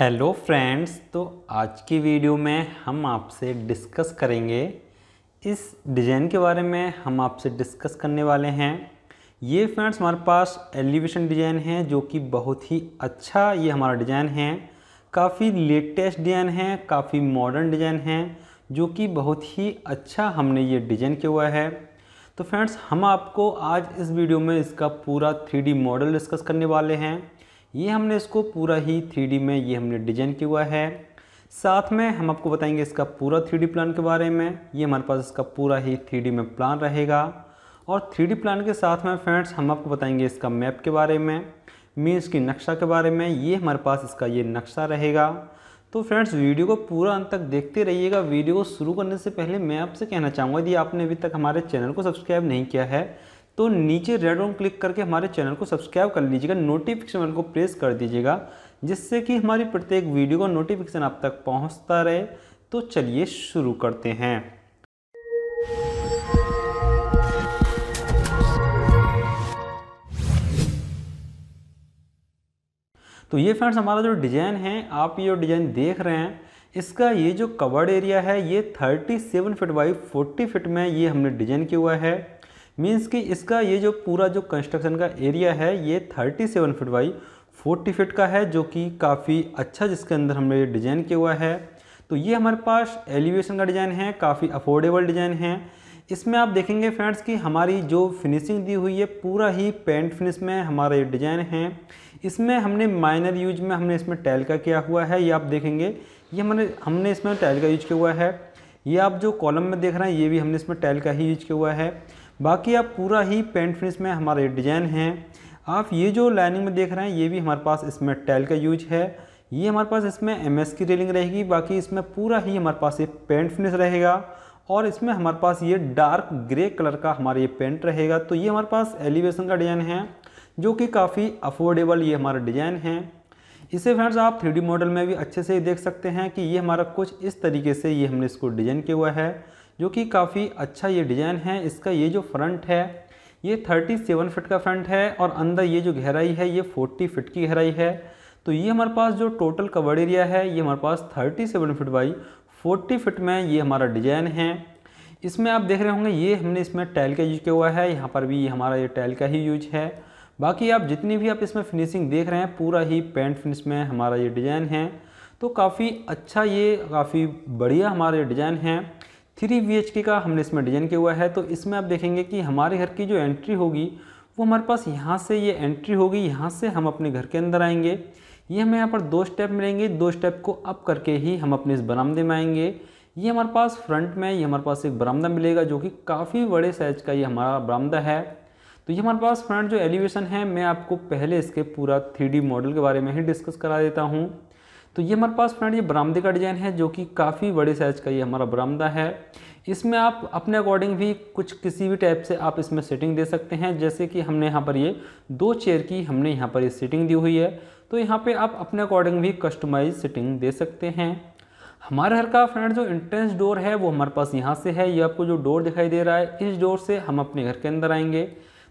hello friends तो आज की वीडियो में हम आपसे डिस्कस करेंगे इस डिज़ाइन के बारे में हम आपसे डिस्कस करने वाले हैं ये फ्रेंड्स हमारे पास एलिवेशन डिज़ाइन है जो कि बहुत ही अच्छा ये हमारा डिज़ाइन है काफ़ी लेटेस्ट डिज़ाइन है काफ़ी मॉडर्न डिज़ाइन है जो कि बहुत ही अच्छा हमने ये डिज़ाइन किया हुआ है तो फ्रेंड्स हम आपको आज इस वीडियो में इसका पूरा थ्री मॉडल डिस्कस करने वाले हैं ये हमने इसको पूरा ही थ्री में ये हमने डिजाइन किया हुआ है साथ में हम आपको बताएंगे इसका पूरा थ्री प्लान के बारे में ये हमारे पास इसका पूरा ही थ्री में प्लान रहेगा और थ्री प्लान के साथ में फ्रेंड्स हम आपको बताएंगे इसका मैप के बारे में मीन्स की नक्शा के बारे में ये हमारे पास इसका ये नक्शा रहेगा तो फ्रेंड्स वीडियो को पूरा अंत तक देखते रहिएगा वीडियो को शुरू करने से पहले मैं आपसे कहना चाहूँगा यदि आपने अभी तक हमारे चैनल को सब्सक्राइब नहीं किया है तो नीचे रेड ऑन क्लिक करके हमारे चैनल को सब्सक्राइब कर लीजिएगा नोटिफिकेशन बेल को प्रेस कर दीजिएगा जिससे कि हमारी प्रत्येक वीडियो का नोटिफिकेशन आप तक पहुंचता रहे तो चलिए शुरू करते हैं तो ये फ्रेंड्स हमारा जो डिज़ाइन है आप ये डिज़ाइन देख रहे हैं इसका ये जो कवर्ड एरिया है ये 37 फिट बाई फोर्टी फिट में ये हमने डिज़ाइन किया हुआ है मीन्स कि इसका ये जो पूरा जो कंस्ट्रक्शन का एरिया है ये 37 फिट बाई फोर्टी फिट का है जो कि काफ़ी अच्छा जिसके अंदर हमने ये डिज़ाइन किया हुआ है तो ये हमारे पास एलिवेशन का डिज़ाइन है काफ़ी अफोर्डेबल डिज़ाइन है इसमें आप देखेंगे फ्रेंड्स कि हमारी जो फिनिशिंग दी हुई है पूरा ही पेंट फिनिश में हमारा ये डिज़ाइन है इसमें हमने माइनर यूज में हमने इसमें टैल का किया हुआ है ये आप देखेंगे ये हमने हमने इसमें टैल का यूज किया हुआ है ये आप जो कॉलम में देख रहे हैं ये भी हमने इसमें टैल का ही यूज किया हुआ है बाकी आप पूरा ही पेंट फिनिश में हमारे डिजाइन हैं आप ये जो लाइनिंग में देख रहे हैं ये भी हमारे पास इसमें टाइल का यूज है ये हमारे पास इसमें एम की रेलिंग रहेगी बाकी इसमें पूरा ही हमारे पास ये पेंट फिनिश रहेगा और इसमें हमारे पास ये डार्क ग्रे कलर का हमारा ये पेंट रहेगा तो ये हमारे पास एलिवेशन का डिज़ाइन है जो कि काफ़ी अफोर्डेबल ये हमारा डिज़ाइन है इसे फ्रेंड्स आप थ्री मॉडल में भी अच्छे से देख सकते हैं कि ये हमारा कुछ इस तरीके से ये हमने इसको डिज़ाइन किया हुआ है जो कि काफ़ी अच्छा ये डिज़ाइन है इसका ये जो फ्रंट है ये 37 फ़िट का फ्रंट है और अंदर ये जो गहराई है ये 40 फिट की गहराई है तो ये हमारे पास जो टोटल कवर्ड एरिया है ये हमारे पास 37 फिट बाई 40 फिट में ये हमारा डिज़ाइन है इसमें आप देख रहे होंगे ये हमने इसमें टाइल का यूज किया हुआ है यहाँ पर भी हमारा ये टाइल का ही यूज है बाकी आप जितनी भी आप इसमें फिनिशिंग देख रहे हैं पूरा ही पेंट फिनिश में हमारा ये डिज़ाइन है तो काफ़ी अच्छा ये काफ़ी बढ़िया हमारा ये डिज़ाइन है थ्री बी का हमने इसमें डिजाइन किया हुआ है तो इसमें आप देखेंगे कि हमारे घर की जो एंट्री होगी वो हमारे पास यहाँ से ये एंट्री होगी यहाँ से हम अपने घर के अंदर आएंगे ये हमें यहाँ पर दो स्टेप मिलेंगे दो स्टेप को अप करके ही हम अपने इस बरामदे में आएंगे ये हमारे पास फ्रंट में ये हमारे पास एक बरामदा मिलेगा जो कि काफ़ी बड़े साइज का ये हमारा बरामदा है तो ये हमारे पास फ्रंट जो एलिवेशन है मैं आपको पहले इसके पूरा थ्री मॉडल के बारे में ही डिस्कस करा देता हूँ तो ये हमारे पास फ्रेंड ये बरामदे का डिज़ाइन है जो कि काफ़ी बड़े साइज़ का ये हमारा बरामदा है इसमें आप अपने अकॉर्डिंग भी कुछ किसी भी टाइप से आप इसमें सेटिंग दे सकते हैं जैसे कि हमने यहाँ पर ये दो चेयर की हमने यहाँ पर ये सेटिंग दी हुई है तो यहाँ पे आप अपने अकॉर्डिंग भी कस्टमाइज सेटिंग दे सकते हैं हमारे घर का फ्रेंड जो इंट्रेंस डोर है वो हमारे पास यहाँ से है ये आपको जो डोर दिखाई दे रहा है इस डोर से हम अपने घर के अंदर आएंगे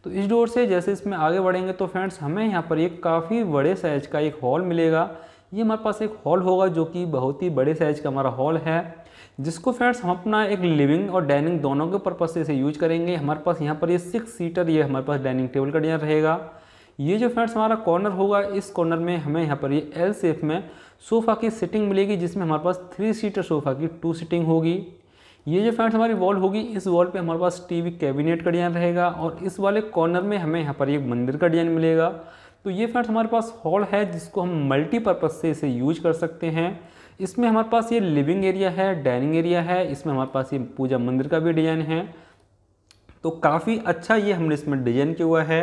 तो इस डोर से जैसे इसमें आगे बढ़ेंगे तो फ्रेंड्स हमें यहाँ पर एक काफ़ी बड़े साइज का एक हॉल मिलेगा ये हमारे पास एक हॉल होगा जो कि बहुत ही बड़े साइज का हमारा हॉल है जिसको फ्रेंड्स हम अपना एक लिविंग और डाइनिंग दोनों के पर्पज़ से इसे यूज करेंगे हमारे पास यहाँ पर ये सिक्स सीटर ये हमारे पास डाइनिंग टेबल का डिजाइन रहेगा ये जो फ्रेंड्स हमारा कॉर्नर होगा इस कॉर्नर में हमें यहाँ पर ये एल सेफ में सोफ़ा की सिटिंग मिलेगी जिसमें हमारे पास थ्री सीटर सोफ़ा की टू सीटिंग होगी ये जो फ्रेंड्स हमारी वॉल होगी इस वॉल पे हमारे पास टीवी कैबिनेट का डिजाइन रहेगा और इस वाले कॉर्नर में हमें यहाँ पर एक मंदिर का डिजाइन मिलेगा तो ये फ्रेंड्स हमारे पास हॉल है जिसको हम मल्टीपर्पज़ से इसे यूज कर सकते हैं इसमें हमारे पास ये लिविंग एरिया है डाइनिंग एरिया है इसमें हमारे पास ये पूजा मंदिर का भी डिज़ाइन है तो काफ़ी अच्छा ये हमने इसमें डिज़ाइन किया हुआ है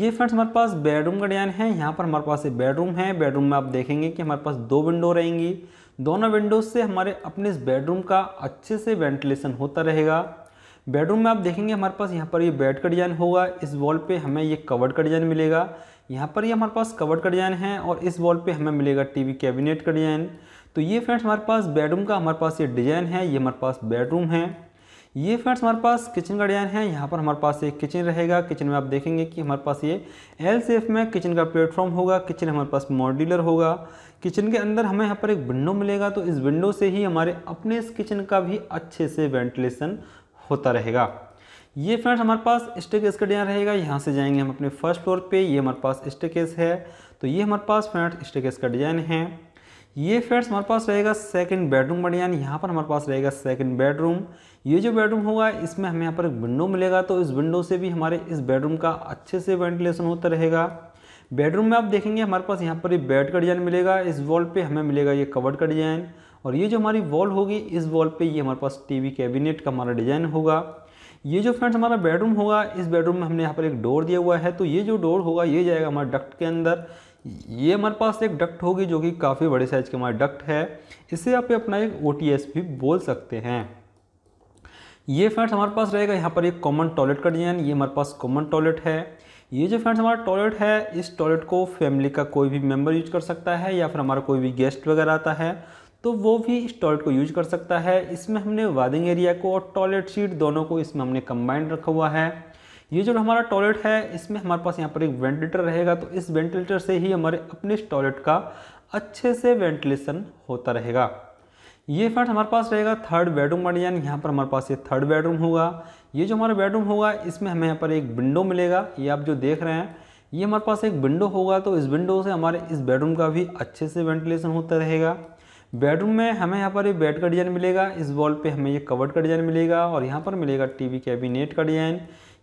ये फ्रेंड्स हमारे पास बेडरूम का डिज़ाइन है यहाँ पर हमारे पास ये बेडरूम है बेडरूम में आप देखेंगे कि हमारे पास दो विंडो रहेंगी दोनों विंडोज से हमारे अपने इस बेडरूम का अच्छे से वेंटिलेशन होता रहेगा बेडरूम में आप देखेंगे हमारे पास यहाँ पर ये बेड का डिज़ाइन होगा इस वॉल पे हमें ये कवर्ड का डिज़ाइन मिलेगा यहाँ पर ये हमारे पास कवर्ड का डिज़ाइन है और इस वॉल पे हमें मिलेगा टीवी कैबिनेट का डिज़ाइन तो ये फ्रेंड्स हमारे पास बेडरूम का हमारे पास ये डिज़ाइन है ये हमारे पास बेडरूम है ये फ्रेंड्स हमारे पास किचन का डिज़ाइन है यहाँ पर हमारे पास एक किचन रहेगा किचन में आप देखेंगे कि हमारे पास ये एल सेफ में किचन का प्लेटफॉर्म होगा किचन हमारे पास मॉड्यूलर होगा किचन के अंदर हमें यहाँ पर एक विंडो मिलेगा तो इस विंडो से ही हमारे अपने इस किचन का भी अच्छे से वेंटिलेशन होता रहेगा ये फ्रेंड्स हमारे पास स्टेक का डिजाइन रहेगा यहाँ से जाएंगे हम अपने फर्स्ट फ्लोर पे ये हमारे पास स्टेक है तो ये हमारे पास फ्रेंड्स स्टेक का डिजाइन है ये फ्रेंड्स हमारे पास रहेगा सेकंड बेडरूम का डिजाइन यहाँ पर हमारे पास रहेगा सेकंड बेडरूम ये जो बेडरूम होगा इसमें हमें यहाँ पर एक विंडो मिलेगा तो इस विंडो से भी हमारे इस बेडरूम का अच्छे से वेंटिलेशन होता रहेगा बेडरूम में आप देखेंगे हमारे पास यहाँ पर ये बेड का डिजाइन मिलेगा इस वॉल पर हमें मिलेगा ये कवर्ड का डिजाइन और ये जो हमारी वॉल होगी इस वॉल पे ये हमारे पास टीवी कैबिनेट का हमारा डिज़ाइन होगा ये जो फ्रेंड्स हमारा बेडरूम होगा इस बेडरूम में हमने यहाँ पर एक डोर दिया हुआ है तो ये जो डोर होगा ये जाएगा हमारे डक्ट के अंदर ये हमारे पास एक डक्ट होगी जो कि काफ़ी बड़े साइज के हमारे डक्ट है इसे आप अपना एक ओ भी बोल सकते हैं ये फ्रेंड्स हमारे पास रहेगा यहाँ पर एक कॉमन टॉयलेट का डिजाइन ये हमारे पास कॉमन टॉयलेट है ये जो फ्रेंड्स हमारा टॉयलेट है इस टॉयलेट को फैमिली का कोई भी मेंबर यूज कर सकता है या फिर हमारा कोई भी गेस्ट वगैरह आता है तो वो भी इस टॉयलेट को यूज कर सकता है इसमें हमने वादिंग एरिया को और टॉयलेट सीट दोनों को इसमें हमने कंबाइंड रखा हुआ है ये जो हमारा टॉयलेट है इसमें हमारे पास यहाँ पर एक वेंटिलेटर रहेगा तो इस वेंटिलेटर से ही हमारे अपने इस टॉयलेट का अच्छे से वेंटिलेशन होता रहेगा ये फ्रेंड हमारे पास रहेगा थर्ड बेडरूम वर्डियन यहाँ पर हमारे पास ये थर्ड बेडरूम होगा ये जो हमारा बेडरूम होगा इसमें हमें यहाँ पर एक विंडो मिलेगा ये आप जो देख रहे हैं ये हमारे पास एक विंडो होगा तो इस विंडो से हमारे इस बेडरूम का भी अच्छे से वेंटिलेशन होता रहेगा बेडरूम में हमें यहाँ पर ये बेड का डिज़ाइन मिलेगा इस वॉल पे हमें ये कवर्ड का डिज़ाइन मिलेगा और यहाँ पर मिलेगा टीवी कैबिनेट का डिज़ाइन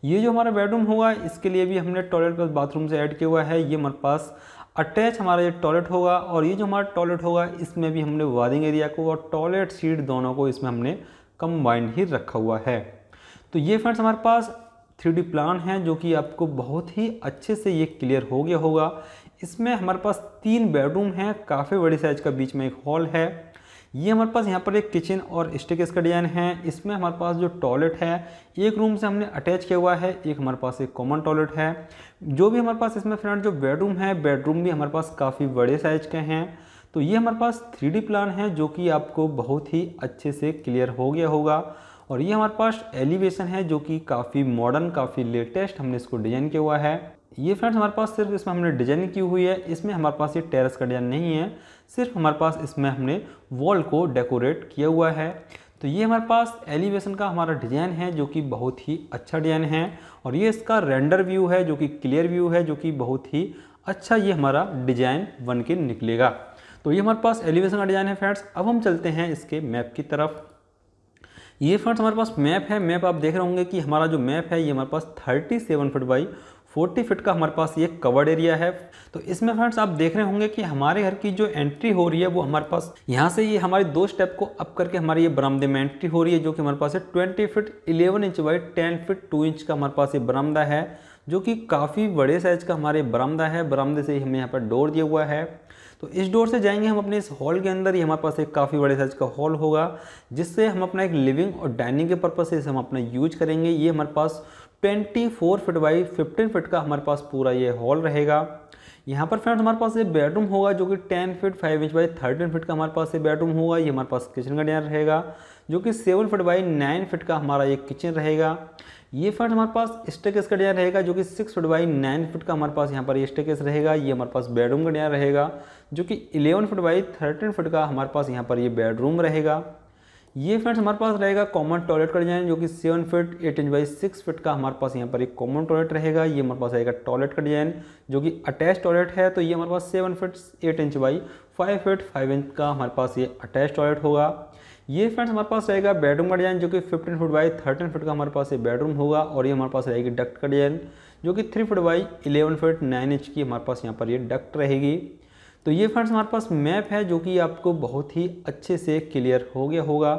ये जो हमारा बेडरूम होगा इसके लिए भी हमने टॉयलेट प्लस बाथरूम से ऐड किया हुआ है ये हमारे पास अटैच हमारा ये टॉयलेट होगा और ये जो हमारा टॉयलेट होगा इसमें भी हमने वादिंग एरिया को और टॉयलेट सीट दोनों को इसमें हमने कम्बाइंड ही रखा हुआ है तो ये फ्रेंड्स हमारे पास थ्री प्लान है जो कि आपको बहुत ही अच्छे से ये क्लियर हो गया होगा इसमें हमारे पास तीन बेडरूम हैं काफ़ी बड़ी साइज का बीच में एक हॉल है ये हमारे पास यहाँ पर एक किचन और स्टेकेस का डिज़ाइन है इसमें हमारे पास जो टॉयलेट है एक रूम से हमने अटैच किया हुआ है एक हमारे पास एक कॉमन टॉयलेट है जो भी हमारे पास इसमें फ्रेंड जो बेडरूम है बेडरूम भी हमारे पास काफ़ी बड़े साइज के हैं तो ये हमारे पास थ्री प्लान है जो कि आपको बहुत ही अच्छे से क्लियर हो गया होगा और ये हमारे पास एलिवेशन है जो कि काफ़ी मॉडर्न काफ़ी लेटेस्ट हमने इसको डिज़ाइन किया हुआ है ये फ्रेंड्स हमारे पास सिर्फ इसमें हमने डिजाइनिंग की हुई है इसमें हमारे पास ये टेरेस का डिजाइन नहीं है सिर्फ हमारे पास इसमें हमने वॉल को डेकोरेट किया हुआ है तो ये हमारे पास एलिवेशन का हमारा डिज़ाइन है जो कि बहुत ही अच्छा डिज़ाइन है और ये इसका रेंडर व्यू है जो कि क्लियर व्यू है जो कि बहुत ही अच्छा ये हमारा डिज़ाइन बन के निकलेगा तो ये हमारे पास एलिवेशन का डिज़ाइन है फ्रेंड्स अब हम चलते हैं इसके मैप की तरफ ये फ्रेंड्स हमारे पास मैप है मैप आप देख रहे होंगे कि हमारा जो मैप है ये हमारे पास 37 seven foot by forty feet का हमारे पास ये कवर्ड एरिया है तो इसमें फ्रेंड्स आप देख रहे होंगे कि हमारे घर की जो एंट्री हो रही है वो हमारे पास यहाँ से ये हमारे दो स्टेप को अप करके हमारी ये बरामदे में एंट्री हो रही है जो कि हमारे पास है twenty feet eleven inch by ten feet two inch का हमारे पास ये बरामदा है जो कि काफ़ी बड़े साइज का हमारे बरामदा है बरामदे से ही हमें यहाँ पर डोर दिया हुआ है तो इस डोर से जाएंगे हम अपने इस हॉल के अंदर ये हमारे पास एक काफ़ी बड़े साइज का हॉल होगा जिससे हम अपना एक लिविंग और डाइनिंग के पर्पज से हम अपना यूज करेंगे ये हमारे पास 24 फीट बाई 15 फीट का हमारे पास पूरा ये हॉल रहेगा यहाँ पर फ्रेंड्स हमारे पास ये बेडरूम होगा जो कि 10 फीट 5 इंच बाई 13 फीट का हमारे पास ये बेडरूम होगा ये हमारे पास किचन का डिजाइन रहेगा जो कि 7 फीट बाई 9 फीट का हमारा ये किचन रहेगा ये फ्रेंड्स हमारे पास स्टेकेस का डिजाइन रहेगा जो कि six feet by nine feet का हमारे पास यहाँ पर स्टेकेस रहेगा ये हमारे पास बेडरूम का डिजाइन रहेगा जो कि eleven feet by thirteen feet का हमारे पास यहाँ पर ये बेडरूम रहेगा ये फ्रेंड्स हमारे पास रहेगा कॉमन टॉयलेट का डिजाइन जो कि seven feet eight inch by six feet का हमारे पास यहाँ पर एक कॉमन टॉयलेट रहेगा ये हमारे पास रहेगा टॉयलेट का डिजाइन जो कि अटैच टॉयलेट है तो ये हमारे पास seven feet eight inch by five feet five inch का हमारे पास ये अटैच टॉयलेट होगा ये फ्रेंड्स हमारे पास रहेगा बेडरूम का डिजाइन जो कि fifteen foot by thirteen feet का हमारे पास ये बेडरूम होगा और ये हमारे पास रहेगी डक्ट का डिजाइन जो कि three foot by eleven feet nine inch की हमारे पास यहाँ पर ये डक्ट रहेगी तो ये फ्रेंड्स हमारे पास मैप है जो कि आपको बहुत ही अच्छे से क्लियर हो गया होगा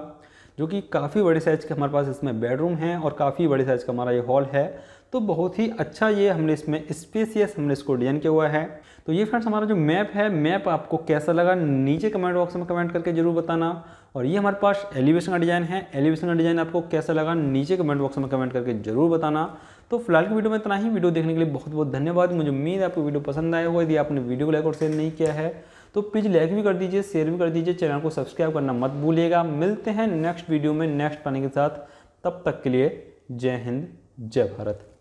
जो कि काफ़ी बड़े साइज़ के हमारे पास इसमें बेडरूम है और काफ़ी बड़े साइज़ का हमारा ये हॉल है तो बहुत ही अच्छा ये हमने इसमें स्पेसियस हमने इसको डिजाइन किया हुआ है तो ये फ्रेंड्स हमारा जो मैप है मैप आपको कैसा लगा नीचे कमेंट बॉक्स में कमेंट करके जरूर बताना और ये हमारे पास एलिवेशन का डिज़ाइन है एलिवेशन का डिज़ाइन आपको कैसा लगा नीचे कमेंट बॉक्स में कमेंट करके जरूर बताना तो फिलहाल की वीडियो में इतना ही वीडियो देखने के लिए बहुत बहुत धन्यवाद मुझे उम्मीद आपको वीडियो पसंद आया होगा यदि आपने वीडियो को लाइक और शेयर नहीं किया है तो प्लीज़ लाइक भी कर दीजिए शेयर भी कर दीजिए चैनल को सब्सक्राइब करना मत भूलिएगा मिलते हैं नेक्स्ट वीडियो में नेक्स्ट पाने के साथ तब तक के लिए जय हिंद जय भारत